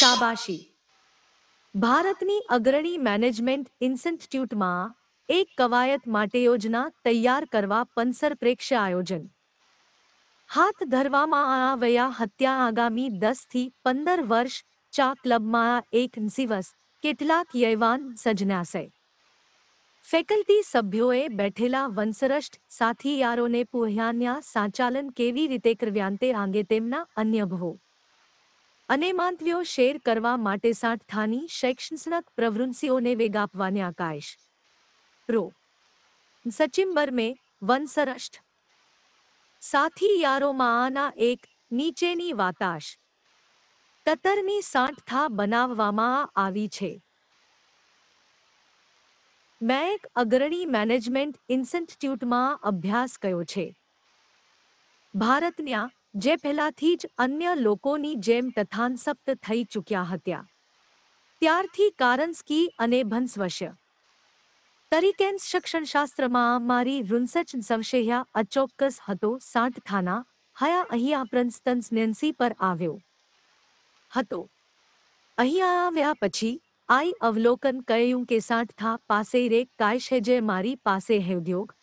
શાબાશી ભારતની અગ્રણી મેનેજમેન્ટ ઇન્સ્ટિટ્યૂટમાં એક કવાયત માટે યોજના તૈયાર કરવા પંસર પ્રેક્ષ આયોજન હાથ ધરવામાં આવ્યા હત્યા આગામી દસથી પંદર વર્ષ ચા ક્લબમાં એક દિવસ કેટલાક યવાન સજનાશે ફેકલ્ટી સભ્યોએ બેઠેલા વંશરષ્ટ સાથીયારોને પુહ્યાન્યા સંચાલન કેવી રીતે કરવ્યાંતે આંગે તેમના અન્ય ભો અને માંતવ્યો શેર કરવા માટે સાઠ થાની શૈક્ષણિક પ્રવૃત્તિઓને વેગ આપવાની આકાશ પ્રો સચિમ્બર મેં વનસરષ્ઠ સાથી યારોમાં આના એક નીચેની વાતાશ તતરની થા બનાવવામાં આવી છે મેં એક અગ્રણી મેનેજમેન્ટ ઇન્સ્ટિટ્યૂટમાં અભ્યાસ કર્યો છે ભારતના જે પહેલાથી જ અન્ય લોકોની જેમ તથાંસપ્ત થઈ ચૂક્યા હતા ત્યારથી કારન્સ્કી અને ભંસવશ્ય તરીકેન શિક્ષણશાસ્ત્રમાં મારી રુન્સચ સંશયા અચોક્કસ હતો સાંઠ થાના હયા અહીંયા પ્રંસ્તન્સ નેન્સી પર આવ્યો હતો અહીંયા આવ્યા પછી આઈ અવલોકન કહ્યું કે સાંઠથા પાસે રે કાય છે જે મારી પાસે હૈદ્યોગ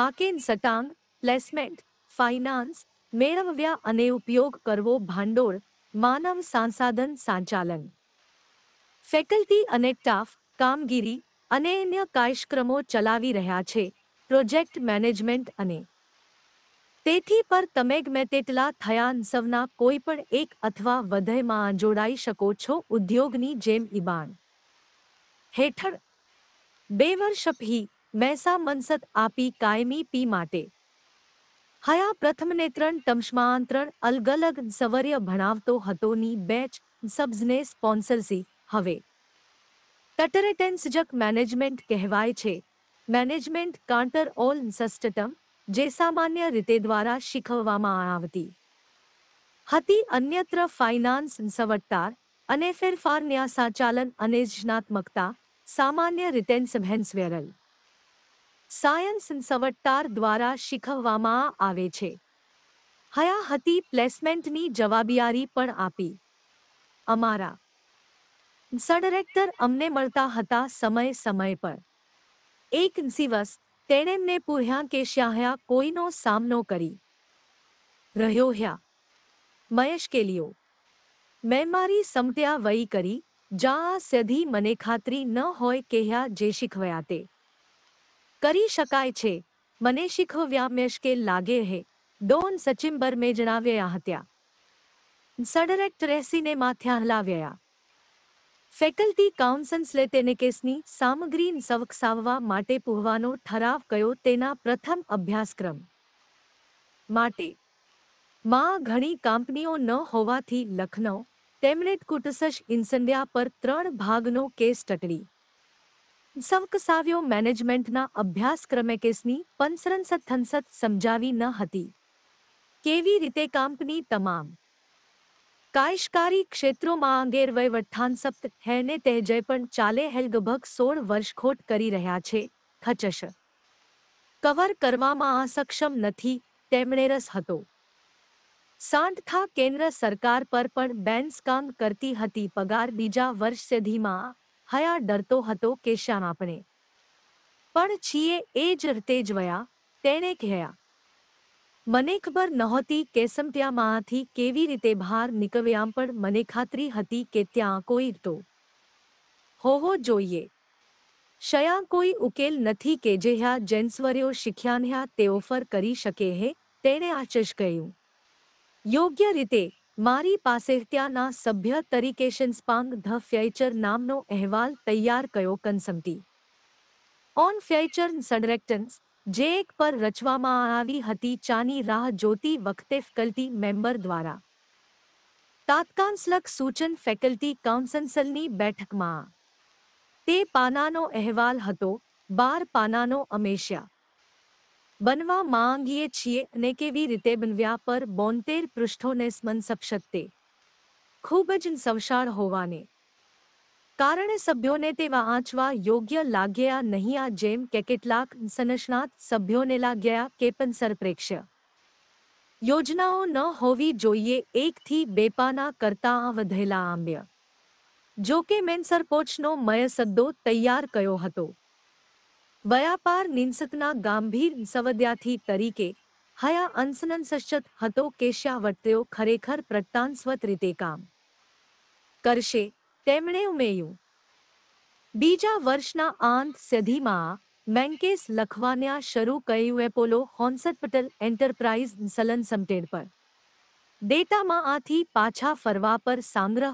માકેન સટાંગ પ્લેસમેન્ટ ફાઇનાન્સ મેળવ્યા અને ઉપયોગ કરવો ભાંડોળ માનવ સંસાધન સંચાલન ફેકલ્ટી અને સ્ટાફ કામગીરી અને અન્ય કાર્યક્રમો ચલાવી રહ્યા છે પ્રોજેક્ટ મેનેજમેન્ટ અને તેથી પર તમે ગમે તેટલા થયા સૌના કોઈ પણ એક અથવા વધયમાં જોડાઈ શકો છો ઉદ્યોગની જેમ ઇબાણ હેઠળ બે વર્ષ ફી મહેસા મનસત આપી કાયમી પી માટે હયા પ્રથમને ત્રણ ટમ્સમાં ત્રણ અલગ અલગ સવર્ય ભણાવતો હતો ની બેચ સબ્ઝને સ્પોન્સરસી હવે ટટરેટેન્સજક મેનેજમેન્ટ કહેવાય છે મેનેજમેન્ટ કાંટર ઓલ સસ્ટટમ જે સામાન્ય રીતે દ્વારા શીખવવામાં આવતી હતી અન્યત્ર ફાઇનાન્સ સવટતાર અને ફેરફારન્યા સાચાલન અને જનાત્મકતા સામાન્ય રીતે સભેન્સવેરલ સાયન્સ સવટતાર દ્વારા શીખવવામાં આવે છે હયા હતી પ્લેસમેન્ટની જવાબદારી પણ આપી અમારા સડરેક્ટર અમને મળતા હતા સમય સમય પર એક દિવસ તેણેમને પૂર્યા કે શ્યાહ્યા કોઈનો સામનો કરી રહ્યો હ્યા મયશ કેલિયો મેં મારી સમટ્યા વહી કરી જા સધી મને ખાતરી ન હોય કે હ્યા જે શીખવ્યા તે કરી શકાય છે મને શીખવ્યા મુશ્કેલ લાગે હે ડોન સચિમ્બર મેં જણાવ્યા હતા સડરેક્ટ રેસીને માથ્યા હલાવ્યા ફેકલ્ટી કાઉન્સલ્સે તેને કેસની સામગ્રી સવકસાવવા માટે પૂહવાનો ઠરાવ કયો તેના પ્રથમ અભ્યાસક્રમ માટે માં ઘણી કંપનીઓ ન હોવાથી લખનૌ તેમણે કુટસશ ઇન્સન્ડિયા પર ત્રણ ભાગનો કેસ ટકડી સંકસાવ્યો મેનેજમેન્ટના અભ્યાસક્રમે કેસની પંસરનસદ થનસદ સમજાવી ન હતી કેવી રીતે કંપની તમામ કાયશકારી ક્ષેત્રોમાં ગેરવહીવટથાનસપ્ત હેને તેજય પણ ચાલે હેલ્ગભગ સોળ વર્ષખોટ કરી રહ્યા છે ખચશ કવર કરવામાં અસક્ષમ નથી તેમણે રસ હતો સાંઠથા કેન્દ્ર સરકાર પર પણ બેન્સ કામ કરતી હતી પગાર બીજા વર્ષ સુધીમાં હયા ડરતો હતો કે શામ આપણે પણ છીયે એ જર તેજવયા તેણે ઘયા મને ખબર નહોતી કે સંપ્યામાંથી કેવી રીતે ભાર નીકવ્યામ પડ મને ખાત્રી હતી કે ત્યાં કોઈર તો હો હો જોઈએ શયા કોઈ ઉકેલ નથી કે જેહાં જૈનસવર્યો શિખ્યાંન્યાં તેઓ ફર કરી શકે હે તેરે આછશ ગયું યોગ્ય રીતે મારી પાસે ત્યાંના સભ્ય તરીકે શિન્સપાંગ ધ ફ્યચર નામનો અહેવાલ તૈયાર કયો કન્સમટી ઓન ફ્યચર સડરેક્ટન્સ જે એક પર રચવામાં આવી હતી ચાની રાહ જોતી વખતે ફેકલ્ટી મેમ્બર દ્વારા તાત્કાલિક સૂચન ફેકલ્ટી કાઉન્સન્સલની બેઠકમાં તે પાનાનો અહેવાલ હતો બાર પાનાનો અમેશિયા બનવા માંગીએ છીએ ને કેવી રીતે બનવ્યા પર બોતેર પૃષ્ઠોને સ્મન સપશક્તે ખૂબ જ સંસાર હોવાને કારણે સભ્યોને તેવા આંચવા યોગ્ય લાગ્યા નહીં આ જેમ કે કેટલાક સંરચનાત સભ્યોને લાગ્યા કે પણ સરપ્રેક્ષ્ય યોજનાઓ ન હોવી જોઈએ એકથી બેપાના કરતાં વધેલા આંબ્ય જો કે મેનસર મય સદ્દો તૈયાર કયો હતો વયાપાર નિંસતના ગાંભીર સંવદ્યાથી તરીકે હયા અંસનન સશત હતો કેશ્યા વર્તેઓ ખરેખર પ્રગટાંસ્વત રીતે કામ કરશે તેમણે ઉમેયું બીજા વર્ષના આંત સધીમાં મેન્કેસ લખવાન્યા શરૂ કર્યું એપોલો હોન્સટ પટેલ એન્ટરપ્રાઇઝ સલન સમટેડ પર ડેટામાં આથી પાછા ફરવા પર સાંગ્રહ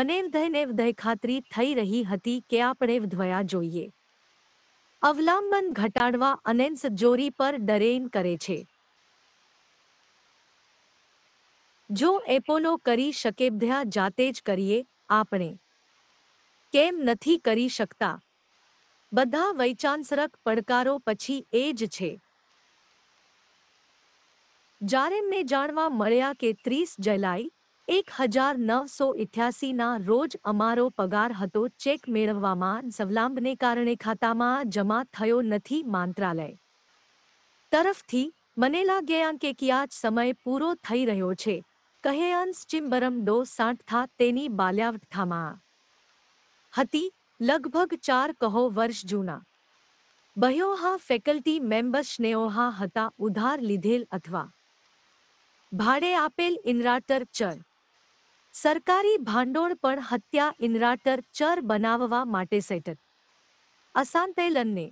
મને દયને દય ખાતરી થઈ રહી હતી કે આપણે વધ્વયા જોઈએ અવલંબન ઘટાડવા અનેન્સ જોરી પર ડરેઇન કરે છે જો એપોલો કરી શકેભ્યા જાતે જ કરીએ આપણે કેમ નથી કરી શકતા બધા વૈચાંસરક પડકારો પછી એ જ છે જારેમને જાણવા મળ્યા કે ત્રીસ જુલાઈ એક હજાર નવસો ઇઠ્યાસીના રોજ અમારો પગાર હતો ચેક મેળવવામાં સંવલાંબને કારણે ખાતામાં જમા થયો નથી મંત્રાલય તરફથી મને લાગ્યા કે ક્યાંક સમય પૂરો થઈ રહ્યો છે કહે અંશ ચિમ્બરમ ડો સાંઠથા તેની બાલ્યાવઠામાં હતી લગભગ ચાર કહો વર્ષ જૂના બહ્યોહા ફેકલ્ટી મેમ્બર્સ સ્નેહોહા હતા ઉધાર લીધેલ અથવા ભાડે આપેલ ઇન્રાટર ચર સરકારી ભાંડોળ પણ હત્યા ઇનરાટર ચર બનાવવા માટે સેટત અસાંતેલનને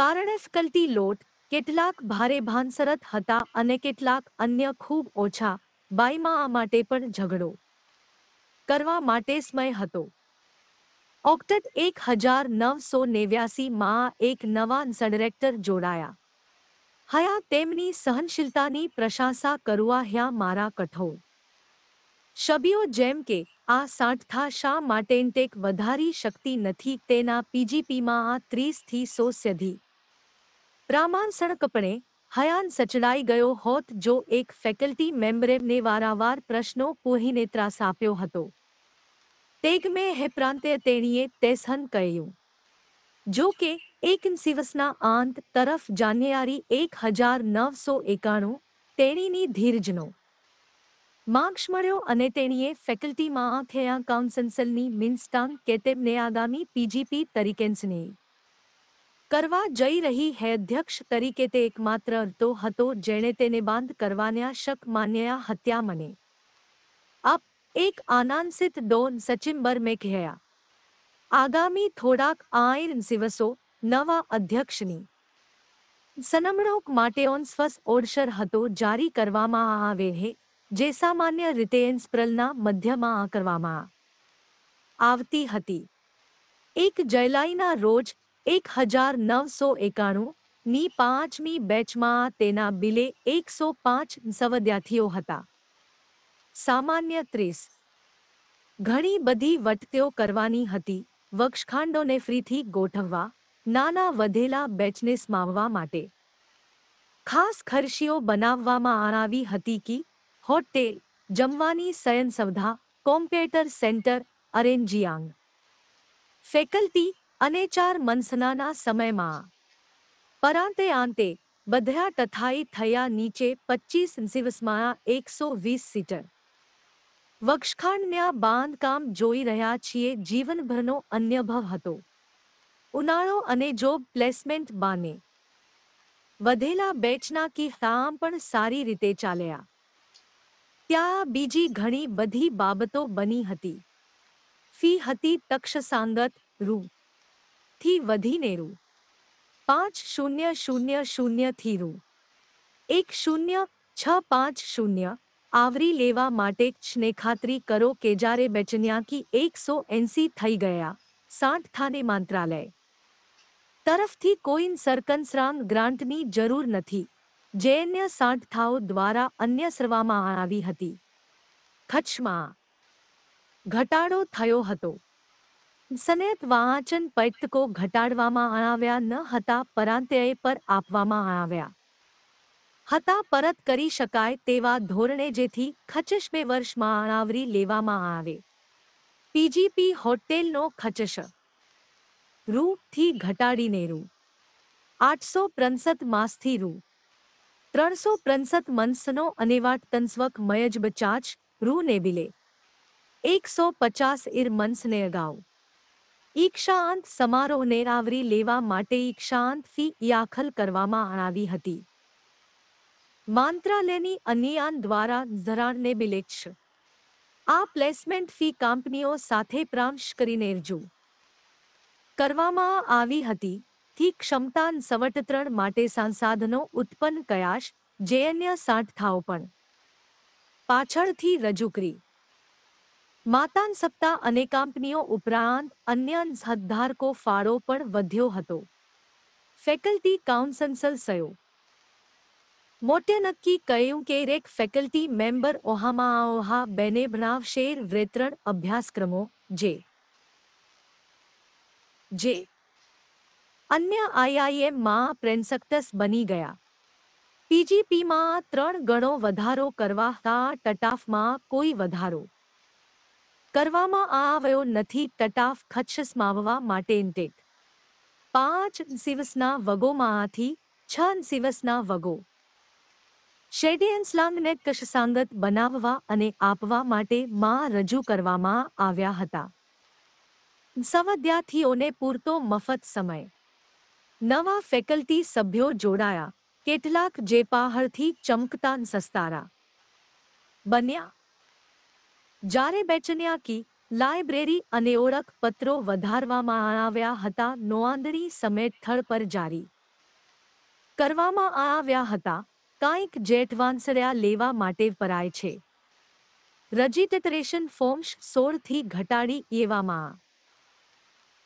કારણે સ્કલ્ટી લોટ કેટલાક ભારે ભાનસરત હતા અને કેટલાક અન્ય ખૂબ ઓછા બાઈમાં આ માટે પણ ઝઘડો કરવા માટે સ્મય હતો ઓક્ટટ એક હજાર નવસો નેવ્યાસીમાં એક નવા સડરેક્ટર જોડાયા હયા તેમની સહનશીલતાની પ્રશંસા કરવા હ્યા મારા કઠોળ શબીઓ જેમ કે આ સાંઠથા શા માટેન્ટેક વધારી શકતી નથી તેના પીજીપીમાં આ ત્રીસથી સો સધી પ્રામાણસણકપણે હયાન સચડાઈ ગયો હોત જો એક ફેકલ્ટી મેમ્બરેને વારાવાર પ્રશ્નો પૂહીને ત્રાસ આપ્યો હતો તેગમે હે પ્રાંતે તેણીએ તેસહન કહ્યું જો કે એક દિવસના આંત તરફ જાન્યુઆરી એક હજાર નવસો એકાણું તેણીની ધીરજનો માર્ક્સ મળ્યો અને તેણીએ ફેકલ્ટીમાં થયા કાઉન્સન્સલની મિન્સ્ટાન કે તેમને આગામી પીજીપી તરીકેન્સની કરવા જઈ રહી હે અધ્યક્ષ તરીકે તે એકમાત્ર અર્તો હતો જેણે તેને બાંધ કરવાના શક માન્યા હત્યા મને આપ એક આનાંસિત ડોન સચિમ્બર મેં કહ્યા આગામી થોડાક આયન સિવસો નવા અધ્યક્ષની સનમણોક માટે ઓનસ્વસ ઓડશર હતો જારી કરવામાં આવે હે જે સામાન્ય રીતે એન્સ્પ્રલના મધ્યમાં આકરવામાં આવતી હતી એક જુલાઈના રોજ એક હજાર નવસો એકાણુંની પાંચમી બેચમાં તેના બિલે એકસો પાંચ સંવાદ્યાર્થીઓ હતા સામાન્ય ત્રીસ ઘણી બધી વટતીઓ કરવાની હતી વક્ષખાંડોને ફ્રીથી ગોઠવવા નાના વધેલા બેચને સ્માવવા માટે ખાસ ખર્શીઓ બનાવવામાં આવી હતી કે होटल जमवानी सयन सवधा कॉम्पेटर सेंटर अरेन्जियांग फेकल्टी अनेचार मनसनाना समय मा परांते आंते बध्या तथाई थया नीचे 25 सिवसमाया 120 सीटर वक्षखंड न्या बांध काम जोई रहा छे जीवन भरनो अन्य भव हतो उनाळो अने जॉब प्लेसमेंट बाने वधेला बेचना की काम पण सारी रीते चालया त्या बीजी घणी बधी बाबतो बनी हती फी हती तक्ष सांगत रू थी वधी ने रू पांच शून्य शून्य शून्य थी रू एक शून्य छ पांच शून्य आवरी लेवा माटे ने खातरी करो के जारे बेचन्या की एक सौ एंसी थई गया साठ थाने मंत्रालय तरफ थी कोई सरकंसरांग ग्रांट नी जरूर नथी જૈન્ય સાંઠથાઓ દ્વારા અન્ય સરવામાં આવી હતી કચ્છમાં ઘટાડો થયો હતો સનેત વાંચન પૈતકો ઘટાડવામાં આવ્યા ન હતા પરાંતય પર આપવામાં આવ્યા હતા પરત કરી શકાય તેવા ધોરણે જેથી ખચશ બે વર્ષમાં આવરી લેવામાં આવે પીજીપી હોટેલનો ખચશ રૂથી ઘટાડીને રૂ આઠસો ત્રણસઠ માસથી રૂ ત્રણસો પ્રંસત મનસનો અનેવાટ તંસ્વક મયજ બચાચ રૂ નેબિલે એકસો પચાસ ઇર મનસને અગાઉ ઈક્ષાંત સમારોહને આવરી લેવા માટે ઈક્ષાંત ફી યાખલ કરવામાં આવી હતી માંત્રાલયની અનિયાન દ્વારા જરાણને બિલેક્ષ આ પ્લેસમેન્ટ ફી કંપનીઓ સાથે પ્રાંશ કરીને રજૂ કરવામાં આવી હતી આથી ક્ષમતાન સંવટત્રણ માટે સંસાધનો ઉત્પન્ન કયાશ જયન્ય સાઠથાઓ પણ પાછળથી રજૂ કરી માતાન સપ્તાહ અને કંપનીઓ ઉપરાંત અન્ય હદધારકો ફાળો પણ વધ્યો હતો ફેકલ્ટી કાઉન્સન્સલ સયો મોટે નક્કી કહ્યું કે રેક ફેકલ્ટી મેમ્બર ઓહામાં ઓહા બેને બનાવશે વિતરણ અભ્યાસક્રમો જે જે અન્ય આઈઆઈએમમાં પ્રેન્સક્ટસ બની ગયા પીજીપીમાં ત્રણ ગણો વધારો કરવા ટટાફમાં કોઈ વધારો કરવામાં આવ્યો નથી ટટાફ ખચ્છ સ્માવવા માટે ઇન્ટેક પાંચ દિવસના વગોમાંથી છ દિવસના વગો શેડિયન્સલાંગને કશસાંગત બનાવવા અને આપવા માટે માં રજૂ કરવામાં આવ્યા હતા સવદ્યાર્થીઓને પૂરતો મફત સમય નવા ફેકલ્ટી સભ્યો જોડાયા કેટલાક જે પાહરથી ચમકતા સસ્તારા બન્યા જ્યારે બેચન્યા કી લાઇબ્રેરી અને ઓળખપત્રો વધારવામાં આવ્યા હતા નોંધણી સમેત સ્થળ પર જારી કરવામાં આવ્યા હતા કાંઈક જેઠવાંસર્યા લેવા માટે પરાય છે રજીસ્ટ્રેશન ફોર્મ્સ સોળથી ઘટાડી એવામાં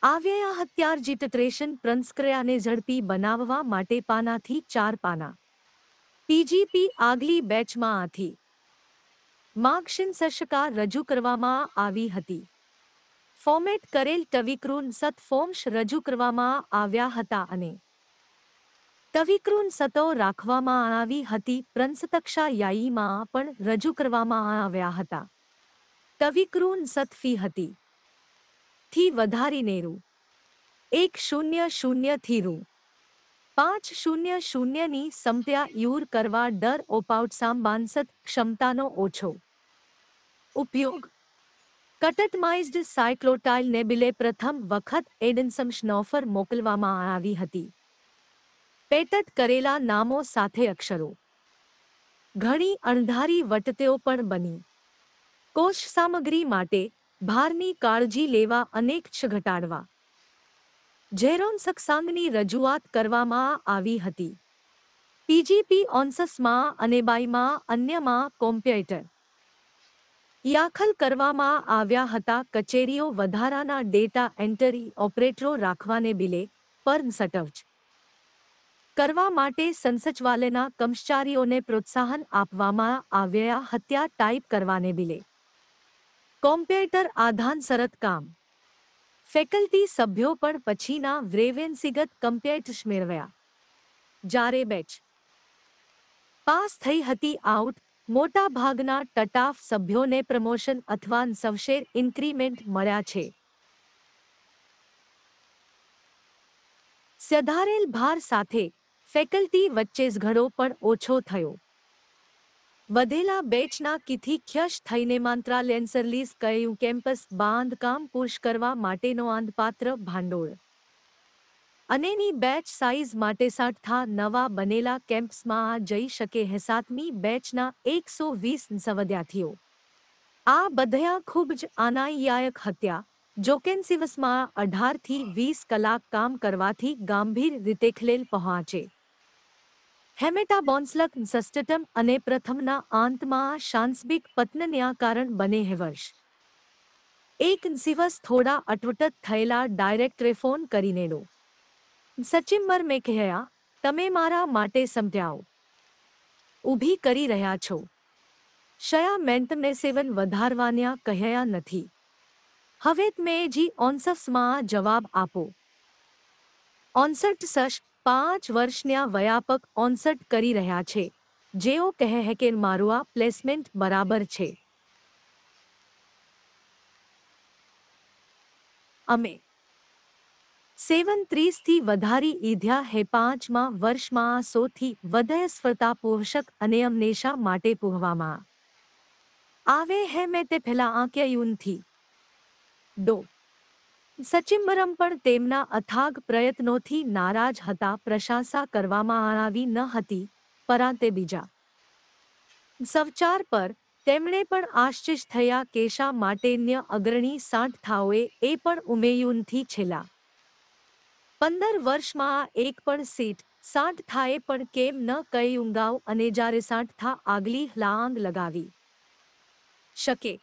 આવ્યા આવ્યય હત્યાર્જિતત્રેશન પ્રંસ્ક્રયાને ઝડપી બનાવવા માટે પાનાથી ચાર પાના પીજીપી આગલી બેચમાં આથી માર્ગશીન સશકા રજૂ કરવામાં આવી હતી ફોર્મેટ કરેલ ટવિક્રૂન સતફોમશ રજૂ કરવામાં આવ્યા હતા અને ટવિક્રૂન સતો રાખવામાં આવી હતી પ્રંસતક્ષા યાયીમાં પણ રજૂ કરવામાં આવ્યા હતા ટવિક્રૂન સતફી હતી થી વધારીને રૂ એક શૂન્ય શૂન્યથી રૂ પાંચ શૂન્ય શૂન્યની સમત્યા યુર કરવા ડર ઓપાઉટસામ બાંસત ક્ષમતાનો ઓછો ઉપયોગ કટટમાઇઝ્ડ સાયક્લોટાઇલ નેબિલે પ્રથમ વખત એડન્સમ સ્નોફર મોકલવામાં આવી હતી પેટટ કરેલા નામો સાથે અક્ષરો ઘણી અણધારી વટતેઓ પણ બની કોષ સામગ્રી માટે ભારની કાળજી લેવા અને ક્ષ ઘટાડવા ઝેરોન સકસાંગની રજૂઆત કરવામાં આવી હતી પીજીપી ઓન્સસમાં અને બાઈમાં અન્યમાં કોમ્પ્યુટર દાખલ કરવામાં આવ્યા હતા કચેરીઓ વધારાના ડેટા એન્ટરી ઓપરેટરો રાખવાને બિલે પર સટવચ કરવા માટે સંસચિવાલયના કર્મચારીઓને પ્રોત્સાહન આપવામાં આવ્યા હત્યા ટાઈપ કરવાને બિલે कॉम्पेटर आधान सरत काम फैकल्टी सभ्यों पर पछीना व्रेवेंसिगत कम्प्यूट स्मेरव्या जारे बेच पास थई हती आउट मोटा भागना टटाफ सभ्यों ने प्रमोशन अथवा सवशेर इंक्रीमेंट मैं सधारेल भार साथे फैकल्टी वच्चे घड़ो पर ओछो थयो વધેલા બેચના ખ્યશ થઈને માંત્રા લેન્સરલીસ કહ્યું કેમ્પસ બાંધકામ પુશ કરવા માટેનો આંધપાત્ર ભાંડોળ અનેની બેચ સાઇઝ માટે સાઠથા નવા બનેલા કેમ્પસમાં આ જઈ શકે હે સાતમી બેચના એકસો વીસ સંવદ્યાર્થીઓ આ બધા ખૂબ જ આનાયાયક હત્યા જોકેન્સિવસમાં અઢારથી વીસ કલાક કામ કરવાથી ગંભીર રીતે ખલેલ પહોંચે હેમેટા બોન્સલક સસ્ટટમ અને પ્રથમના આંતમાં શાંસબિક પતનન્યા કારણ બને વર્ષ એક દિવસ થોડા અટવટત થયેલા ડાયરેક્ટરે ફોન કરીને લો સચિમ્બર મેં કહ્યા તમે મારા માટે સમજાવો ઊભી કરી રહ્યા છો શયા મેં તમને સેવન વધારવાન્યા કહ્યા નથી હવે તમે જી ઓન્સફ્સમાં જવાબ આપો ઓન્સર્ટ સશ પાંચ વર્ષના વ્યાપક ઓનસટ કરી રહ્યા છે જેઓ કહે કે મારું આ પ્લેસમેન્ટ બરાબર છે અમે સેવન ત્રીસથી વધારી ઈધ્યા હે પાંચમાં વર્ષમાં આ સોથી વધય સ્વતા પોષક અને અમનેશા માટે પૂહવામાં આવે હે મેં તે ફેલા યુનથી ડો સચિમ્બરમ પણ તેમના અથાગ પ્રયત્નોથી નારાજ હતા પ્રશંસા કરવામાં આવી ન હતી પરાંતે બીજા સવચાર પર તેમણે પણ આશ્ચર્ય થયા કેશા માટેન્ય અગ્રણી સાંઠથાઓએ એ પણ ઉમેયુનથી છેલ્લા પંદર વર્ષમાં એક પણ સીટ સાંઠથાએ પણ કેમ ન કહી ઊંઘાવ અને જ્યારે સાંઠથા આગલી હલાંગ લગાવી શકે